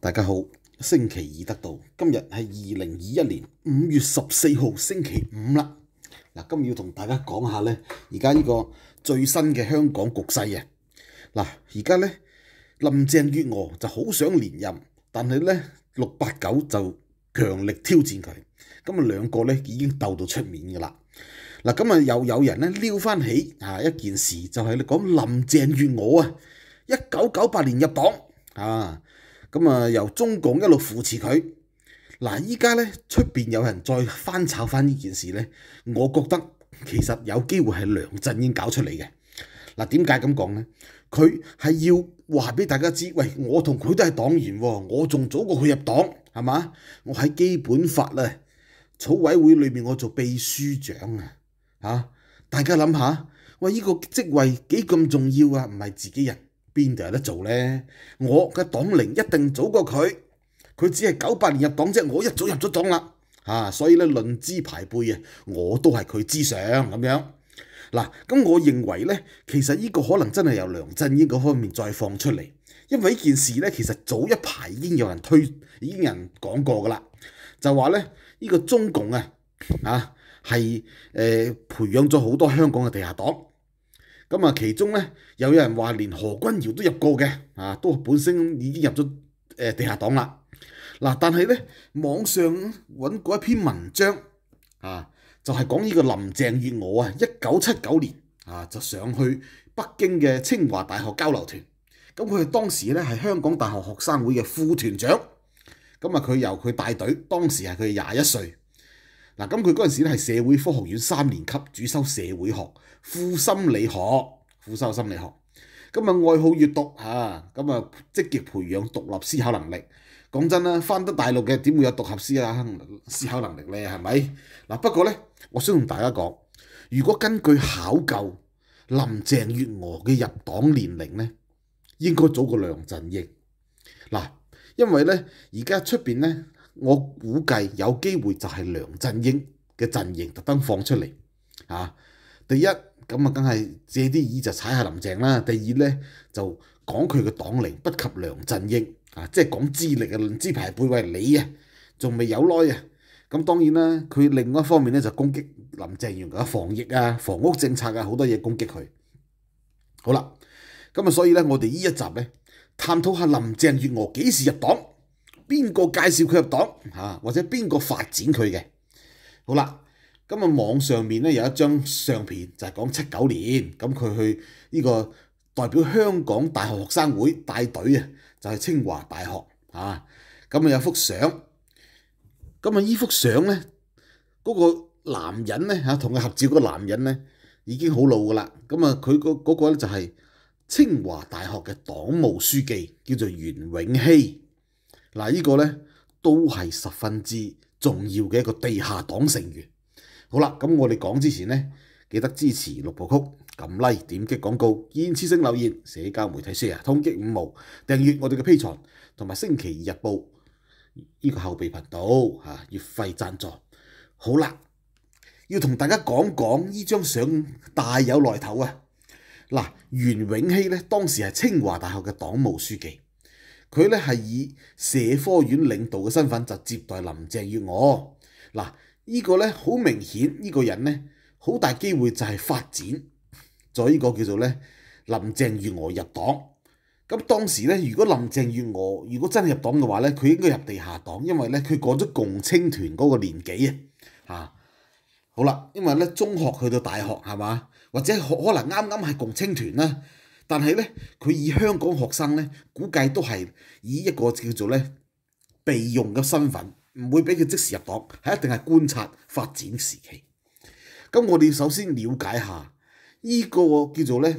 大家好，星期二得到今日系二零二一年五月十四号星期五啦。嗱，今日要同大家讲下咧，而家呢个最新嘅香港局势啊。嗱，而家咧林郑月娥就好想连任，但系咧六八九就强力挑战佢，咁啊两个咧已经斗到出面噶啦。嗱，咁啊又有人咧撩翻起啊一件事，就系你讲林郑月娥啊，一九九八年入党啊。咁啊，由中共一路扶持佢，嗱依家咧出边有人再翻炒翻呢件事咧，我覺得其實有機會係梁振英搞出嚟嘅。嗱點解咁講咧？佢係要話俾大家知，喂，我同佢都係黨員我仲早過佢入黨係嘛？我喺基本法啊草委會裏面我做秘書長啊吓，大家諗下，喂呢個職位幾咁重要啊？唔係自己人。邊度有得做咧？我嘅黨齡一定早過佢，佢只係九八年入黨啫，我一早入咗黨啦，啊，所以咧，論資排輩啊，我都係佢之上咁樣。嗱，咁我認為咧，其實呢個可能真係由梁振英嗰方面再放出嚟，因為呢件事咧，其實早一排已經有人推，已經人講過噶啦，就話咧呢個中共啊，啊係誒培養咗好多香港嘅地下黨。咁啊，其中咧，有人話連何君瑤都入過嘅，啊，都本身已經入咗誒地下黨啦。嗱，但係咧，網上揾過一篇文章，啊，就係講呢個林鄭月娥啊，一九七九年啊就上去北京嘅清華大學交流團。咁佢當時咧係香港大學學生會嘅副團長。咁啊，佢由佢帶隊，當時係佢廿一歲。嗱，咁佢嗰陣時咧係社會科學院三年級，主修社會學、副心理學，副修心理學。咁啊，愛好閱讀啊，咁啊，積極培養獨立思考能力。講真啦，翻得大陸嘅點會有獨立思啊思考能力咧？係咪？嗱，不過咧，我想同大家講，如果根據考究林鄭月娥嘅入黨年齡咧，應該早過梁振英嗱，因為咧而家出邊咧。我估計有機會就係梁振英嘅陣營特登放出嚟啊！第一咁啊，梗係借啲耳就踩下林鄭啦。第二咧就講佢嘅黨齡不及梁振英啊，即係講資歷啊，論資排輩喂你啊，仲未有耐啊！咁當然啦，佢另外一方面咧就攻擊林鄭月娥防疫啊，房屋政策啊，好多嘢攻擊佢。好啦，咁啊，所以咧，我哋呢一集咧，探討下林鄭月娥幾時入黨。邊個介紹佢入黨嚇，或者邊個發展佢嘅？好啦，咁啊網上面咧有一張相片，就係講七九年，咁佢去呢個代表香港大學學生會帶隊啊，就係清華大學啊。咁啊有幅相，咁啊呢幅相咧，嗰個男人咧嚇同佢合照個男人咧已經好老噶啦。咁啊佢個嗰個咧就係清華大學嘅黨務書記，叫做袁永熙，嗱，呢個咧都係十分之重要嘅一個地下黨成員。好啦，咁我哋講之前咧，記得支持六部曲，撳 Like、點擊廣告、煙黐聲留言、社交媒體 share、通擊五毛、訂閱我哋嘅披財同埋星期二日報呢個後備頻道嚇，月費贊助。好啦，要同大家講講呢張相大有來頭啊！嗱，袁永熙咧當時係清華大學嘅黨務書記。佢咧係以社科院領導嘅身份就接待林鄭月娥，嗱依個咧好明顯，依個人咧好大機會就係發展咗依個叫做咧林鄭月娥入黨。咁當時咧，如果林鄭月娥如果真係入黨嘅話咧，佢應該入地下黨，因為咧佢過咗共青團嗰個年紀啊，好啦，因為咧中學去到大學係嘛，或者可可能啱啱係共青團啦。但係咧，佢以香港學生咧，估計都係以一個叫做咧備用嘅身份，唔會俾佢即時入黨，係一定係觀察發展時期。咁我哋首先了解下呢個叫做咧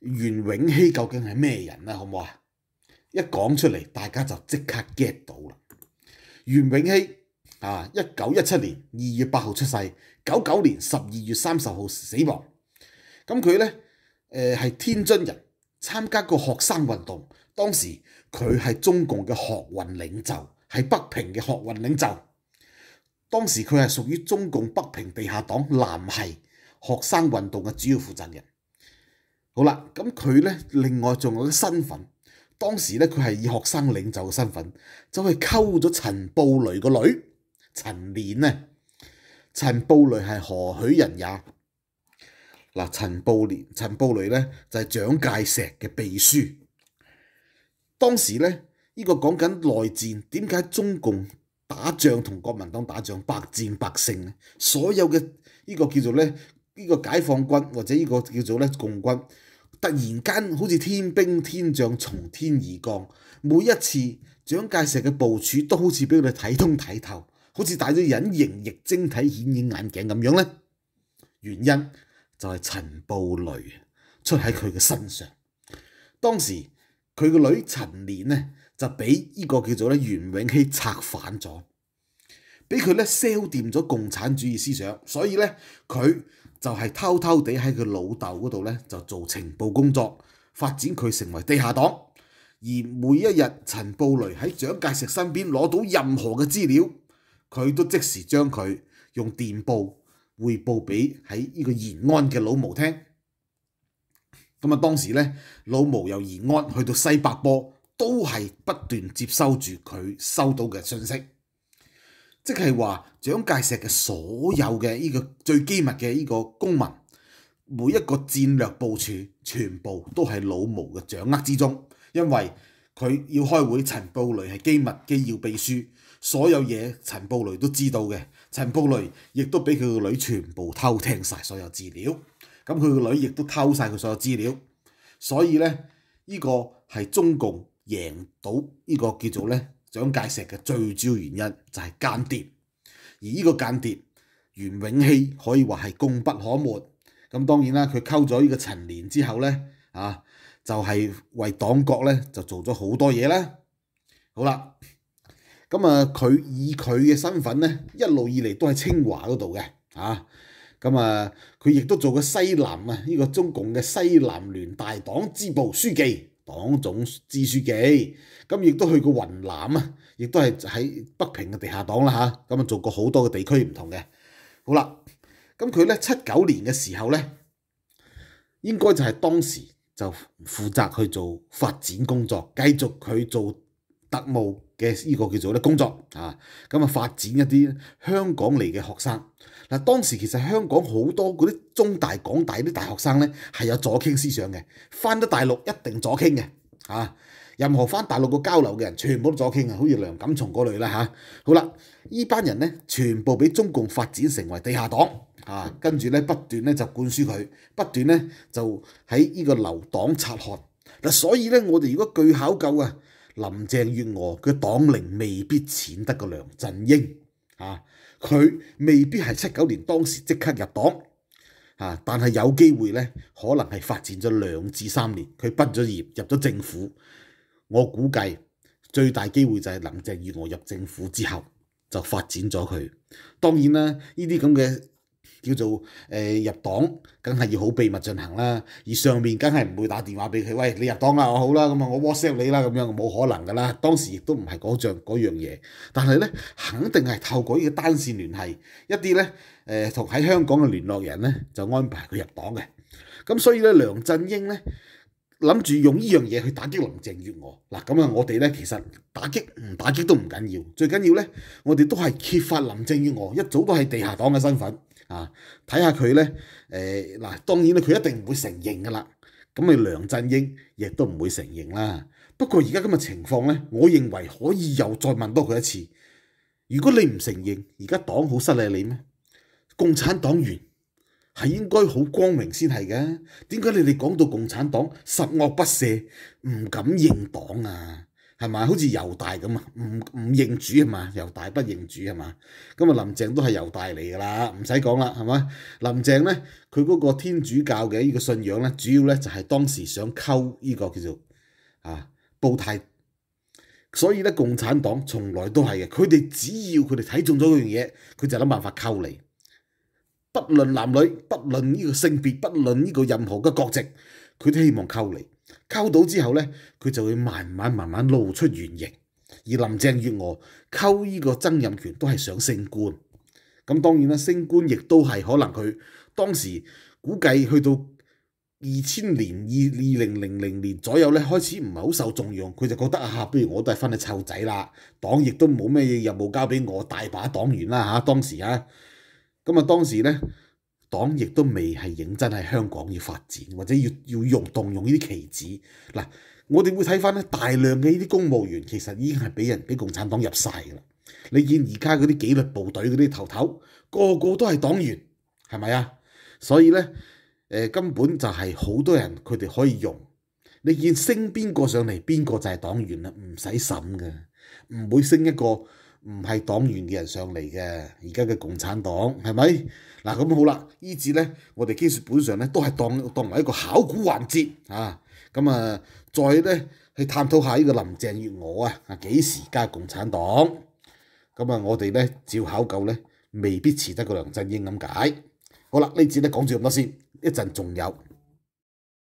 袁永熙究竟係咩人啦，好唔好啊？一講出嚟，大家就即刻 get 到啦。袁永熙啊，一九一七年二月八號出世，九九年十二月三十號死亡。咁佢咧？誒係天津人，參加個學生運動。當時佢係中共嘅學運領袖，係北平嘅學運領袖。當時佢係屬於中共北平地下黨南系學生運動嘅主要負責人。好啦，咁佢咧，另外仲有個身份。當時咧，佢係以學生領袖嘅身份，走去溝咗陳布雷個女陳年呢？陳布雷係何許人也？嗱，陳布年、陳布雷咧就係蔣介石嘅秘書。當時咧，呢個講緊內戰，點解中共打仗同國民黨打仗百戰百勝咧？所有嘅呢個叫做咧，呢個解放軍或者呢個叫做咧共軍，突然間好似天兵天將從天而降，每一次蔣介石嘅部署都好似俾佢哋睇通睇透，好似帶咗隱形液晶體顯影眼鏡咁樣咧。原因？就系陈布雷出喺佢嘅身上，当时佢个女陈年呢就俾呢个叫做咧袁永熙策反咗，俾佢咧 sell 掂咗共产主义思想，所以咧佢就系偷偷地喺佢老豆嗰度咧就做情报工作，发展佢成为地下党。而每一日陈布雷喺蒋介石身边攞到任何嘅资料，佢都即时将佢用电报。汇報俾喺呢個延安嘅老毛聽，咁啊當時咧，老毛由延安去到西柏坡，都係不斷接收住佢收到嘅信息，即係話蒋介石嘅所有嘅呢個最機密嘅呢個公民，每一個戰略部署，全部都喺老毛嘅掌握之中，因為佢要開會陳布雷係機密機要秘書。所有嘢陳布雷都知道嘅，陳布雷亦都俾佢個女全部偷聽曬所有資料，咁佢個女亦都偷曬佢所有資料，所以咧，依個係中共贏到依個叫做咧蔣介石嘅最主要原因就係間諜，而依個間諜袁永熙可以話係功不可沒，咁當然啦，佢溝咗呢個陳年之後咧，啊就係為黨國咧就做咗好多嘢啦，好啦。咁啊，佢以佢嘅身份咧，一路以嚟都喺清華嗰度嘅，啊，咁啊，佢亦都做過西南啊，呢個中共嘅西南聯大黨支部書記、黨總支書記，咁亦都去過雲南啊，亦都係喺北平嘅地下黨啦嚇，咁啊，做過好多嘅地區唔同嘅，好啦，咁佢咧七九年嘅時候咧，應該就係當時就負責去做發展工作，繼續佢做。特務嘅呢個叫做咧工作啊，咁啊發展一啲香港嚟嘅學生。嗱當時其實香港好多嗰啲中大、港大啲大學生咧係有左傾思想嘅，翻到大陸一定左傾嘅啊！任何翻大陸個交流嘅人，全部都左傾啊，好似梁錦松嗰類啦嚇。好啦，呢班人咧全部俾中共發展成為地下黨啊，跟住咧不斷咧就灌輸佢，不斷咧就喺呢個留黨察看。嗱，所以咧我哋如果據考究啊～林鄭月娥嘅黨齡未必淺得過梁振英，啊，佢未必係七九年當時即刻入黨，啊，但係有機會咧，可能係發展咗兩至三年，佢畢咗業入咗政府，我估計最大機會就係林鄭月娥入政府之後就發展咗佢。當然啦，呢啲咁嘅。叫做誒入黨，梗係要好秘密進行啦。而上面梗係唔會打電話俾佢，喂，你入黨啦，我好啦，咁啊我 WhatsApp 你啦，咁樣冇可能㗎啦。當時亦都唔係嗰仗嗰樣嘢，但係咧肯定係透過呢個單線聯繫一啲咧誒同喺香港嘅聯絡人咧就安排佢入黨嘅。咁所以咧，梁振英咧諗住用呢樣嘢去打擊林鄭月娥嗱。咁啊，我哋咧其實打擊唔打擊都唔緊要，最緊要咧我哋都係揭發林鄭月娥一早都係地下黨嘅身份。啊！睇下佢咧，誒嗱，當然咧，佢一定唔會承認噶啦。咁啊，梁振英亦都唔會承認啦。不過而家今日情況咧，我認為可以又再問多佢一次。如果你唔承認，而家黨好失禮你咩？共產黨員係應該好光明先係嘅。點解你哋講到共產黨十惡不赦，唔敢認黨啊？係嘛？好似猶大咁啊，唔唔認主係嘛？猶大不認主係嘛？咁啊，林鄭都係猶大嚟㗎啦，唔使講啦，係嘛？林鄭咧，佢嗰個天主教嘅呢個信仰咧，主要咧就係當時想溝呢個叫做啊布太，所以咧共產黨從來都係嘅，佢哋只要佢哋睇中咗嗰樣嘢，佢就諗辦法溝你，不論男女，不論呢個性別，不論呢個任何嘅國籍，佢都希望溝你。沟到之后呢，佢就会慢慢慢慢露出原形。而林郑月娥沟呢个曾荫权都系想升官，咁当然啦，升官亦都系可能佢当时估计去到二千年二二零零零年左右呢，开始唔系好受重用，佢就觉得啊，不如我都系翻去凑仔啦。党亦都冇咩任务交俾我，大把党员啦吓，当时啊，咁啊，当时呢。黨亦都未係認真喺香港要發展，或者要要用動用呢啲棋子。嗱，我哋會睇翻咧，大量嘅呢啲公務員其實已經係俾人俾共產黨入晒噶啦。你見而家嗰啲紀律部隊嗰啲頭頭，個個都係黨員，係咪啊？所以咧，誒根本就係好多人佢哋可以用。你見升邊個上嚟，邊個就係黨員啦，唔使審嘅，唔會升一個。唔系黨員嘅人上嚟嘅，而家嘅共產黨係咪？嗱咁好啦，呢節咧，我哋基本上咧都係當當為一個考古環節啊。咁啊，再咧去探討下呢個林鄭月娥啊，幾時加共產黨？咁啊，我哋咧照考究咧，未必遲得過梁振英咁解。好啦，呢節咧講住咁多先，一陣仲有。